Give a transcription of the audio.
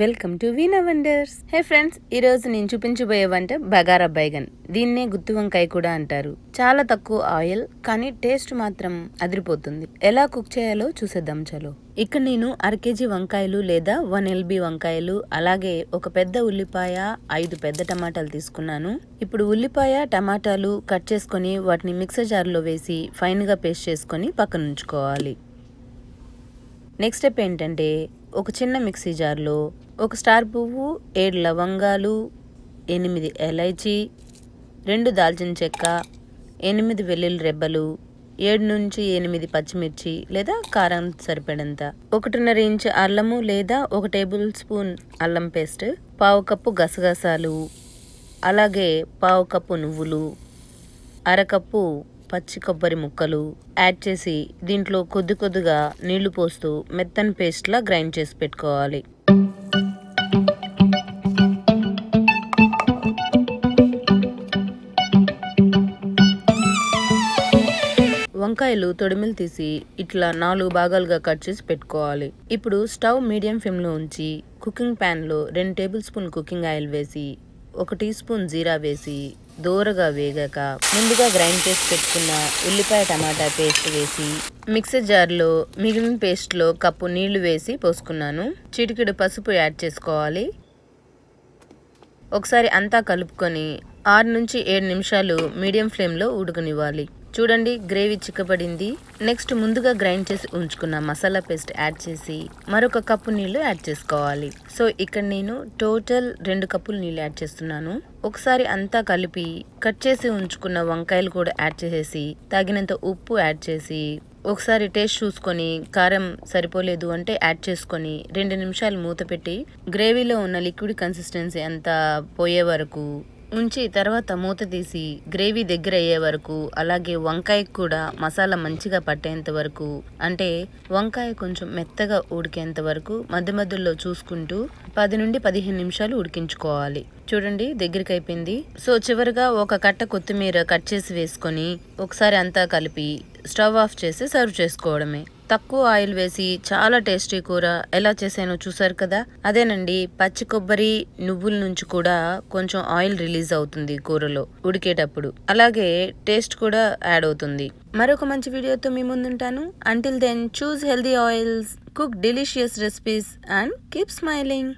welcome to Veena wonders hey friends ఈరోజు నేను చూపించబోయే వంట బగారా బైగన్ దీన్నే గుత్తి వంకాయ కూడా అంటారు చాలా తక్కువ ఆయిల్ కానీ టేస్ట్ మాత్రం అదిరిపోతుంది ఎలా కుక్ చేయాలో చూసేద్దాం చలో ఇక్కడ నేను అర కేజీ వంకాయలు లేదా వన్ ఎల్బీ వంకాయలు అలాగే ఒక పెద్ద ఉల్లిపాయ ఐదు పెద్ద టమాటాలు తీసుకున్నాను ఇప్పుడు ఉల్లిపాయ టమాటాలు కట్ చేసుకొని వాటిని మిక్సర్ జార్లో వేసి ఫైన్గా పేస్ట్ చేసుకొని పక్కన ఉంచుకోవాలి నెక్స్ట్ స్టెప్ ఏంటంటే ఒక చిన్న మిక్సీ జార్లో ఒక స్టార్ పువ్వు ఏడు లవంగాలు ఎనిమిది ఎలైచి రెండు దాల్చిన చెక్క ఎనిమిది వెల్లుల్లి రెబ్బలు ఏడు నుంచి ఎనిమిది పచ్చిమిర్చి లేదా కారం సరిపడంత ఒకటిన్నర ఇంచ్ అల్లము లేదా ఒక టేబుల్ స్పూన్ అల్లం పేస్ట్ పావు కప్పు గసగసాలు అలాగే పావు కప్పు నువ్వులు అరకప్పు పచ్చి కొబ్బరి ముక్కలు యాడ్ చేసి దీంట్లో కొద్ది కొద్దిగా నీళ్లు పోస్తూ మెత్తని పేస్ట్లా గ్రైండ్ చేసి పెట్టుకోవాలి వంకాయలు తొడిమిలు తీసి ఇట్లా నాలుగు భాగాలుగా కట్ చేసి పెట్టుకోవాలి ఇప్పుడు స్టవ్ మీడియం ఫ్లేమ్లో ఉంచి కుకింగ్ ప్యాన్లో రెండు టేబుల్ స్పూన్ కుకింగ్ ఆయిల్ వేసి ఒక టీ స్పూన్ జీరా వేసి దూరగా వేగాక ముందుగా గ్రైండ్ చేసి పెట్టుకున్న ఉల్లిపాయ టమాటా పేస్ట్ వేసి మిక్సర్ జార్లో మిగిలిన పేస్ట్లో కప్పు నీళ్లు వేసి పోసుకున్నాను చిటికిడు పసుపు యాడ్ చేసుకోవాలి ఒకసారి అంతా కలుపుకొని ఆరు నుంచి ఏడు నిమిషాలు మీడియం ఫ్లేమ్లో ఉడుకునివ్వాలి చూడండి గ్రేవీ చిక్కబడింది నెక్స్ట్ ముందుగా గ్రైండ్ చేసి ఉంచుకున్న మసాలా పేస్ట్ యాడ్ చేసి మరొక కప్పు నీళ్లు యాడ్ చేసుకోవాలి సో ఇక్కడ నేను టోటల్ రెండు కప్పులు నీళ్ళు యాడ్ చేస్తున్నాను ఒకసారి అంతా కలిపి కట్ చేసి ఉంచుకున్న వంకాయలు కూడా యాడ్ చేసేసి తగినంత ఉప్పు యాడ్ చేసి ఒకసారి టేస్ట్ చూసుకొని కారం సరిపోలేదు అంటే యాడ్ చేసుకొని రెండు నిమిషాలు మూత పెట్టి గ్రేవీలో ఉన్న లిక్విడ్ కన్సిస్టెన్సీ అంతా పోయే వరకు ఉంచి తర్వాత మూత తీసి గ్రేవీ దగ్గర అయ్యే వరకు అలాగే వంకాయ కూడా మసాలా మంచిగా పట్టేంత వరకు అంటే వంకాయ కొంచెం మెత్తగా ఉడికేంత వరకు మధ్య మధ్యలో చూసుకుంటూ పది నుండి పదిహేను నిమిషాలు ఉడికించుకోవాలి చూడండి దగ్గరికి అయిపోయింది సో చివరిగా ఒక కట్ట కొత్తిమీర కట్ చేసి వేసుకొని ఒకసారి అంతా కలిపి స్టవ్ ఆఫ్ చేసి సర్వ్ చేసుకోవడమే తక్కువ ఆయిల్ వేసి చాలా టేస్టీ కూర ఎలా చేశానో చూసారు కదా అదేనండి పచ్చి కొబ్బరి నువ్వుల నుంచి కూడా కొంచెం ఆయిల్ రిలీజ్ అవుతుంది కూరలో ఉడికేటప్పుడు అలాగే టేస్ట్ కూడా యాడ్ అవుతుంది మరొక మంచి వీడియోతో మీ ముందుంటాను until then choose healthy oils cook delicious recipes and keep smiling